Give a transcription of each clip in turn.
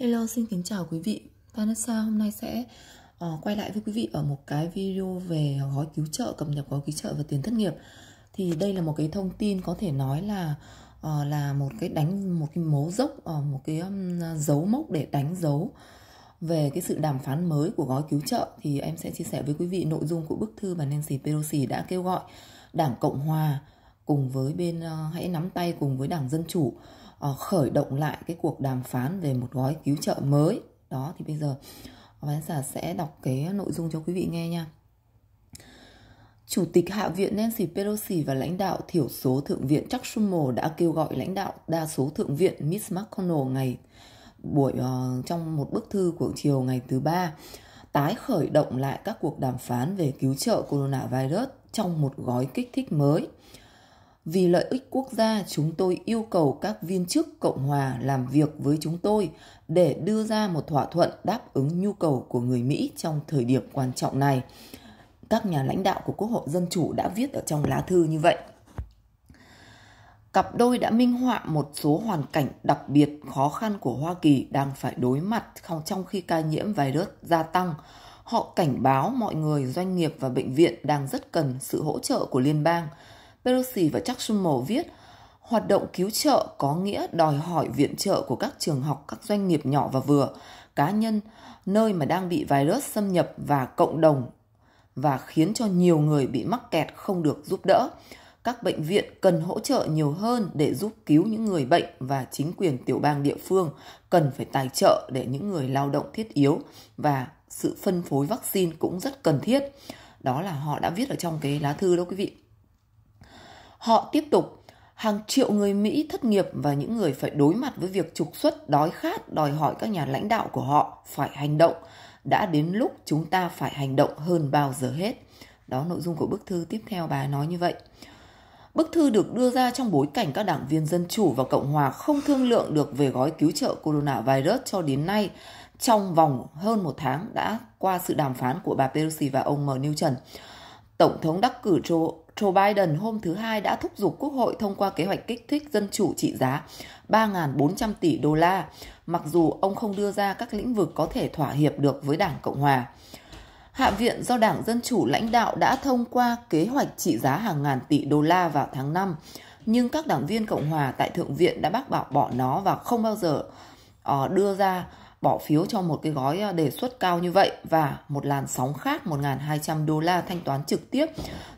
Hello, xin kính chào quý vị. Vanessa hôm nay sẽ uh, quay lại với quý vị ở một cái video về gói cứu trợ, cập nhật gói cứu trợ và tiền thất nghiệp. Thì đây là một cái thông tin có thể nói là uh, là một cái đánh một cái mố dốc uh, một cái um, dấu mốc để đánh dấu về cái sự đàm phán mới của gói cứu trợ thì em sẽ chia sẻ với quý vị nội dung của bức thư mà Nancy Pelosi đã kêu gọi Đảng Cộng hòa cùng với bên uh, hãy nắm tay cùng với Đảng Dân chủ Ờ, khởi động lại cái cuộc đàm phán về một gói cứu trợ mới đó thì bây giờ khán giả sẽ đọc cái nội dung cho quý vị nghe nha Chủ tịch Hạ viện Nancy Pelosi và lãnh đạo thiểu số Thượng viện Chuck Schumer đã kêu gọi lãnh đạo đa số Thượng viện Mitch McConnell ngày buổi uh, trong một bức thư của chiều ngày thứ ba tái khởi động lại các cuộc đàm phán về cứu trợ coronavirus trong một gói kích thích mới. Vì lợi ích quốc gia, chúng tôi yêu cầu các viên chức Cộng hòa làm việc với chúng tôi để đưa ra một thỏa thuận đáp ứng nhu cầu của người Mỹ trong thời điểm quan trọng này. Các nhà lãnh đạo của Quốc hội Dân chủ đã viết ở trong lá thư như vậy. Cặp đôi đã minh họa một số hoàn cảnh đặc biệt khó khăn của Hoa Kỳ đang phải đối mặt trong khi ca nhiễm virus gia tăng họ cảnh báo mọi người, doanh nghiệp và bệnh viện đang rất cần sự hỗ trợ của liên bang Pelosi và Chuck Schumer viết, hoạt động cứu trợ có nghĩa đòi hỏi viện trợ của các trường học, các doanh nghiệp nhỏ và vừa, cá nhân, nơi mà đang bị virus xâm nhập và cộng đồng và khiến cho nhiều người bị mắc kẹt không được giúp đỡ. Các bệnh viện cần hỗ trợ nhiều hơn để giúp cứu những người bệnh và chính quyền tiểu bang địa phương cần phải tài trợ để những người lao động thiết yếu và sự phân phối vaccine cũng rất cần thiết. Đó là họ đã viết ở trong cái lá thư đó quý vị. Họ tiếp tục, hàng triệu người Mỹ thất nghiệp và những người phải đối mặt với việc trục xuất đói khát đòi hỏi các nhà lãnh đạo của họ phải hành động. Đã đến lúc chúng ta phải hành động hơn bao giờ hết. Đó nội dung của bức thư tiếp theo bà nói như vậy. Bức thư được đưa ra trong bối cảnh các đảng viên Dân Chủ và Cộng Hòa không thương lượng được về gói cứu trợ coronavirus cho đến nay trong vòng hơn một tháng đã qua sự đàm phán của bà Pelosi và ông M. Newton. Tổng thống đắc cử Joe Joe Biden hôm thứ Hai đã thúc giục Quốc hội thông qua kế hoạch kích thích dân chủ trị giá 3.400 tỷ đô la, mặc dù ông không đưa ra các lĩnh vực có thể thỏa hiệp được với Đảng Cộng Hòa. Hạ viện do Đảng Dân Chủ lãnh đạo đã thông qua kế hoạch trị giá hàng ngàn tỷ đô la vào tháng 5, nhưng các đảng viên Cộng Hòa tại Thượng viện đã bác bỏ bỏ nó và không bao giờ ờ, đưa ra bỏ phiếu cho một cái gói ờ, đề xuất cao như vậy và một làn sóng khác 1.200 đô la thanh toán trực tiếp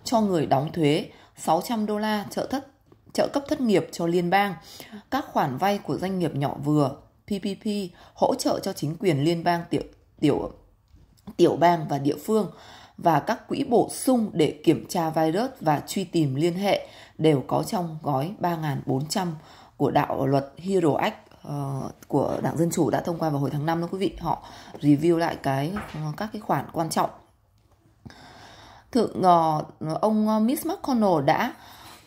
cho người đóng thuế, 600 đô la trợ thất trợ cấp thất nghiệp cho liên bang, các khoản vay của doanh nghiệp nhỏ vừa PPP hỗ trợ cho chính quyền liên bang tiểu tiểu tiểu bang và địa phương và các quỹ bổ sung để kiểm tra virus và truy tìm liên hệ đều có trong gói 3.400 của đạo luật Hero Act Ờ, của Đảng Dân Chủ đã thông qua vào hồi tháng 5 đó quý vị họ review lại cái ờ, các cái khoản quan trọng thượng uh, ông Miss McConnell đã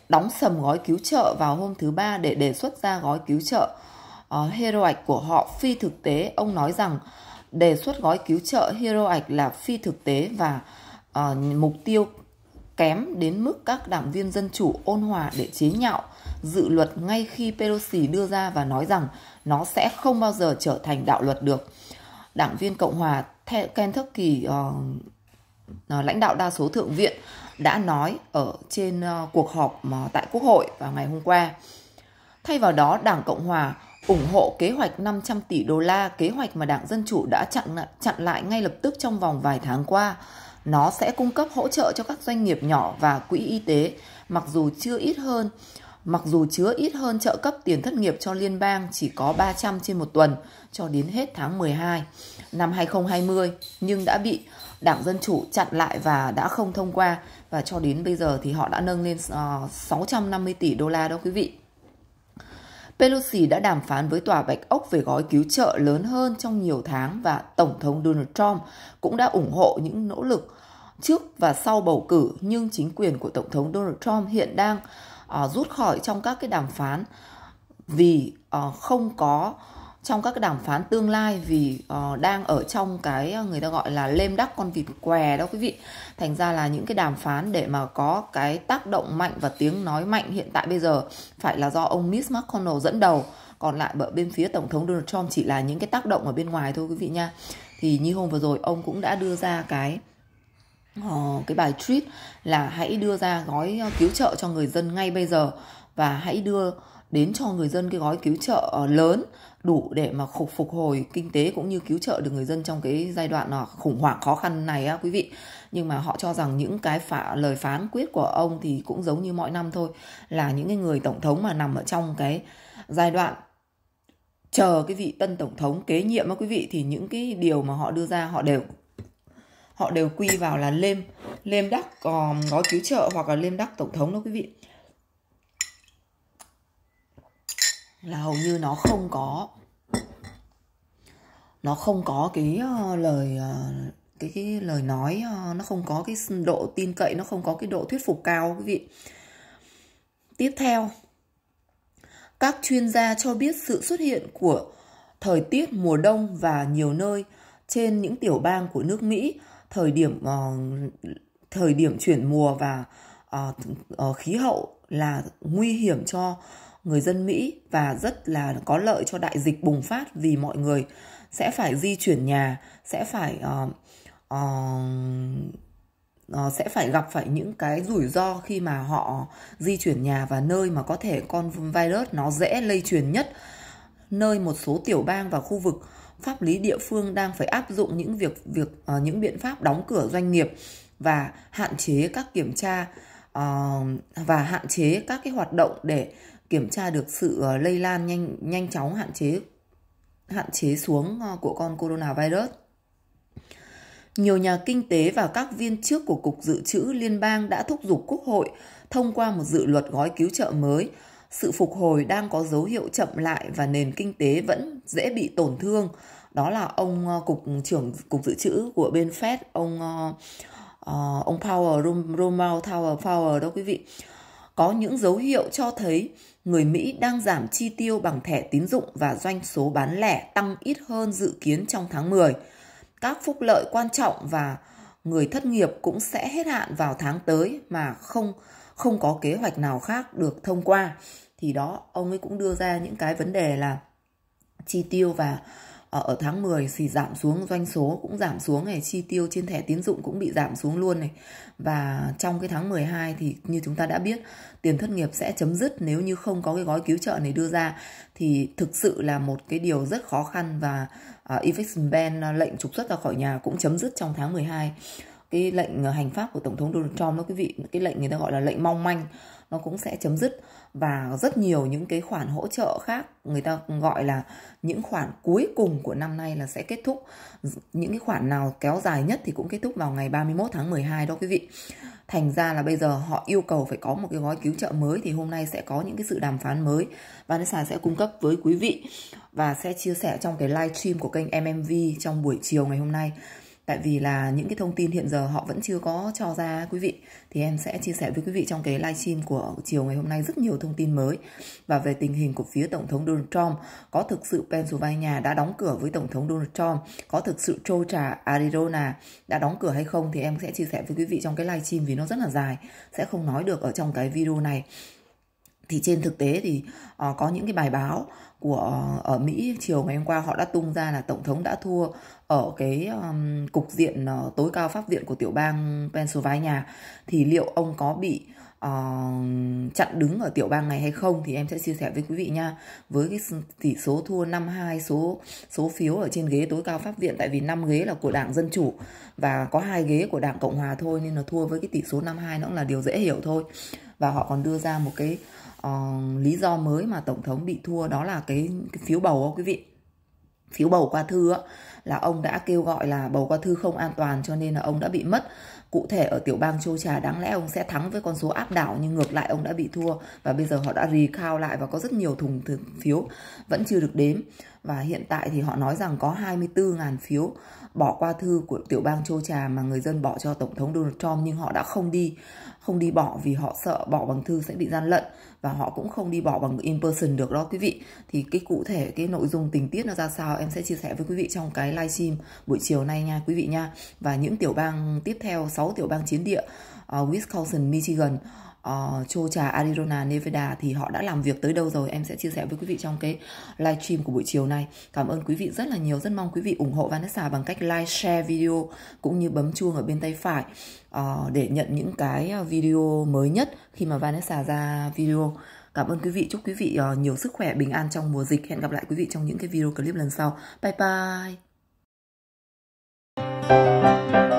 đóng sầm gói cứu trợ vào hôm thứ ba để đề xuất ra gói cứu trợ uh, hero ạch của họ phi thực tế ông nói rằng đề xuất gói cứu trợ hero ạch là phi thực tế và uh, mục tiêu kém đến mức các đảng viên dân chủ ôn hòa để chế nhạo dự luật ngay khi Pelosi đưa ra và nói rằng nó sẽ không bao giờ trở thành đạo luật được. Đảng viên Cộng hòa Kentucky uh, lãnh đạo đa số thượng viện đã nói ở trên uh, cuộc họp uh, tại Quốc hội vào ngày hôm qua. Thay vào đó, Đảng Cộng hòa ủng hộ kế hoạch 500 tỷ đô la, kế hoạch mà Đảng Dân Chủ đã chặn chặn lại ngay lập tức trong vòng vài tháng qua. Nó sẽ cung cấp hỗ trợ cho các doanh nghiệp nhỏ và quỹ y tế, mặc dù chưa ít hơn mặc dù chứa ít hơn trợ cấp tiền thất nghiệp cho liên bang chỉ có 300 trên một tuần cho đến hết tháng 12 năm 2020 nhưng đã bị Đảng Dân Chủ chặn lại và đã không thông qua và cho đến bây giờ thì họ đã nâng lên ờ, uh, 650 tỷ đô la đó quý vị. Pelosi đã đàm phán với Tòa Bạch Ốc về gói cứu trợ lớn hơn trong nhiều tháng và Tổng thống Donald Trump cũng đã ủng hộ những nỗ lực trước và sau bầu cử nhưng chính quyền của Tổng thống Donald Trump hiện đang Ờ, rút khỏi trong các cái đàm phán vì uh, không có trong các cái đàm phán tương lai vì uh, đang ở trong cái người ta gọi là lêm đắc con vịt què đó quý vị thành ra là những cái đàm phán để mà có cái tác động mạnh và tiếng nói mạnh hiện tại bây giờ phải là do ông Mitch McConnell dẫn đầu còn lại bờ bên phía tổng thống Donald Trump chỉ là những cái tác động ở bên ngoài thôi quý vị nha thì như hôm vừa rồi ông cũng đã đưa ra cái uh, cái bài tweet là hãy đưa ra gói ờ, cứu trợ cho người dân ngay bây giờ và hãy đưa đến cho người dân cái gói cứu trợ ờ, lớn đủ để mà phục phục hồi kinh tế cũng như cứu trợ được người dân trong cái giai đoạn khủng hoảng khó khăn này á quý vị nhưng mà họ cho rằng những cái phả, lời phán quyết của ông thì cũng giống như mọi năm thôi là những cái người tổng thống mà nằm ở trong cái giai đoạn chờ cái vị tân tổng thống kế nhiệm á quý vị thì những cái điều mà họ đưa ra họ đều họ đều quy vào là lêm lêm đắc còn gói cứu trợ hoặc là lêm đắc tổng thống đó quý vị là hầu như nó không có nó không có cái ờ, lời ờ, cái cái lời nói ờ, nó không có cái độ tin cậy nó không có cái độ thuyết phục cao quý vị tiếp theo các chuyên gia cho biết sự xuất hiện của thời tiết mùa đông và nhiều nơi trên những tiểu bang của nước Mỹ thời điểm uh, thời điểm chuyển mùa và uh, khí hậu là nguy hiểm cho người dân Mỹ và rất là có lợi cho đại dịch bùng phát vì mọi người sẽ phải di chuyển nhà, sẽ phải uh, uh, uh, sẽ phải gặp phải những cái rủi ro khi mà họ di chuyển nhà và nơi mà có thể con virus nó dễ lây truyền nhất nơi một số tiểu bang và khu vực pháp lý địa phương đang phải áp dụng những việc việc uh, những biện pháp đóng cửa doanh nghiệp và hạn chế các kiểm tra uh, và hạn chế các cái hoạt động để kiểm tra được sự uh, lây lan nhanh nhanh chóng hạn chế hạn chế xuống uh, của con coronavirus. Nhiều nhà kinh tế và các viên chức của Cục Dự trữ Liên bang đã thúc giục Quốc hội thông qua một dự luật gói cứu trợ mới sự phục hồi đang có dấu hiệu chậm lại và nền kinh tế vẫn dễ bị tổn thương. Đó là ông ờ, cục trưởng cục dự trữ của bên Fed, ông uh, ông Power Romao Tower Power đó quý vị. Có những dấu hiệu cho thấy người Mỹ đang giảm chi tiêu bằng thẻ tín dụng và doanh số bán lẻ tăng ít hơn dự kiến trong tháng 10. Các phúc lợi quan trọng và người thất nghiệp cũng sẽ hết hạn vào tháng tới mà không không có kế hoạch nào khác được thông qua thì đó ông ấy cũng đưa ra những cái vấn đề là chi tiêu và ờ, ở tháng 10 thì giảm xuống doanh số cũng giảm xuống này, chi tiêu trên thẻ tín dụng cũng bị giảm xuống luôn này. Và trong cái tháng 12 thì như chúng ta đã biết, tiền thất nghiệp sẽ chấm dứt nếu như không có cái gói cứu trợ này đưa ra thì thực sự là một cái điều rất khó khăn và uh, Investment Bank ờ, lệnh trục xuất ra khỏi nhà cũng chấm dứt trong tháng 12 cái lệnh ờ, hành pháp của tổng thống Donald Trump đó quý vị cái lệnh người ta gọi là lệnh mong manh nó cũng sẽ chấm dứt và rất nhiều những cái khoản hỗ trợ khác người ta gọi là những khoản cuối cùng của năm nay là sẽ kết thúc những cái khoản nào kéo dài nhất thì cũng kết thúc vào ngày 31 tháng 12 đó quý vị thành ra là bây giờ họ yêu cầu phải có một cái gói cứu trợ mới thì hôm nay sẽ có những cái sự đàm phán mới và Nê Sài sẽ cung cấp với quý vị và sẽ chia sẻ trong cái live stream của kênh MMV trong buổi chiều ngày hôm nay tại vì là những cái thông tin hiện giờ họ vẫn chưa có cho ra quý vị thì em sẽ chia sẻ với quý vị trong cái livestream của chiều ngày hôm nay rất nhiều thông tin mới và về tình hình của phía tổng thống Donald Trump có thực sự Pennsylvania đã đóng cửa với tổng thống Donald Trump có thực sự Georgia Arizona đã đóng cửa hay không thì em sẽ chia sẻ với quý vị trong cái livestream vì nó rất là dài sẽ không nói được ở trong cái video này thì trên thực tế thì uh, có những cái bài báo của uh, ở Mỹ chiều ngày hôm qua họ đã tung ra là tổng thống đã thua ở cái um, cục diện uh, tối cao pháp viện của tiểu bang Pennsylvania thì liệu ông có bị uh, chặn đứng ở tiểu bang này hay không thì em sẽ chia sẻ với quý vị nha với cái tỷ số thua 52 số số phiếu ở trên ghế tối cao pháp viện tại vì 5 ghế là của đảng dân chủ và có hai ghế của đảng cộng hòa thôi nên là thua với cái tỷ số 52 nó cũng là điều dễ hiểu thôi và họ còn đưa ra một cái uh, lý do mới mà tổng thống bị thua đó là cái, cái phiếu bầu không quý vị phiếu bầu qua thư á, là ông đã kêu gọi là bầu qua thư không an toàn cho nên là ông đã bị mất Cụ thể ở tiểu bang châu trà, đáng lẽ ông sẽ thắng với con số áp đảo nhưng ngược lại ông đã bị thua và bây giờ họ đã recount lại và có rất nhiều thùng phiếu vẫn chưa được đếm và hiện tại thì họ nói rằng có 24.000 phiếu bỏ qua thư của tiểu bang Châu Trà mà người dân bỏ cho Tổng thống Donald Trump nhưng họ đã không đi không đi bỏ vì họ sợ bỏ bằng thư sẽ bị gian lận và họ cũng không đi bỏ bằng in person được đó quý vị thì cái cụ thể cái nội dung tình tiết nó ra sao em sẽ chia sẻ với quý vị trong cái livestream buổi chiều nay nha quý vị nha và những tiểu bang tiếp theo 6 tiểu bang chiến địa uh, Wisconsin, Michigan, uh, ờ, trà Arizona Nevada thì họ đã làm việc tới đâu rồi em sẽ chia sẻ với quý vị trong cái live stream của buổi chiều này cảm ơn quý vị rất là nhiều rất mong quý vị ủng hộ Vanessa bằng cách like share video cũng như bấm chuông ở bên tay phải ờ, để nhận những cái ờ, video mới nhất khi mà Vanessa ra video Cảm ơn quý vị, chúc quý vị nhiều sức khỏe, bình an trong mùa dịch. Hẹn gặp lại quý vị trong những cái video clip lần sau. Bye bye!